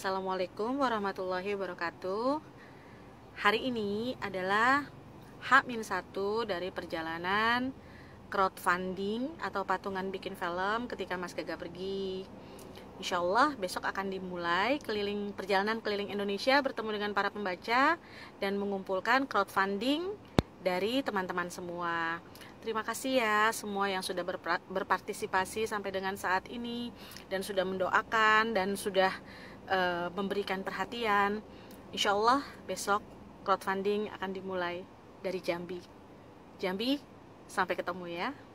Assalamualaikum warahmatullahi wabarakatuh Hari ini adalah H-1 dari perjalanan crowdfunding atau patungan bikin film ketika Mas Gaga pergi Insya Allah besok akan dimulai keliling perjalanan keliling Indonesia bertemu dengan para pembaca dan mengumpulkan crowdfunding dari teman-teman semua. Terima kasih ya semua yang sudah berpartisipasi sampai dengan saat ini dan sudah mendoakan dan sudah uh, memberikan perhatian. Insya Allah besok crowdfunding akan dimulai dari Jambi. Jambi, sampai ketemu ya.